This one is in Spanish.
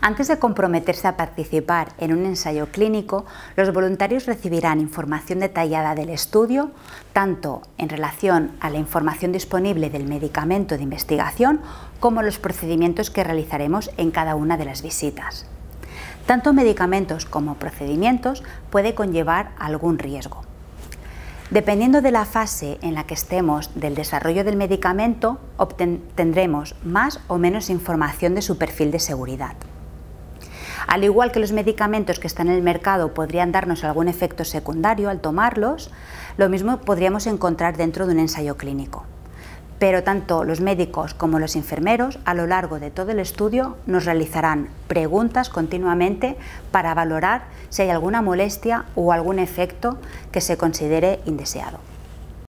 Antes de comprometerse a participar en un ensayo clínico, los voluntarios recibirán información detallada del estudio, tanto en relación a la información disponible del medicamento de investigación como los procedimientos que realizaremos en cada una de las visitas. Tanto medicamentos como procedimientos puede conllevar algún riesgo. Dependiendo de la fase en la que estemos del desarrollo del medicamento, obtendremos más o menos información de su perfil de seguridad. Al igual que los medicamentos que están en el mercado podrían darnos algún efecto secundario al tomarlos, lo mismo podríamos encontrar dentro de un ensayo clínico. Pero tanto los médicos como los enfermeros a lo largo de todo el estudio nos realizarán preguntas continuamente para valorar si hay alguna molestia o algún efecto que se considere indeseado.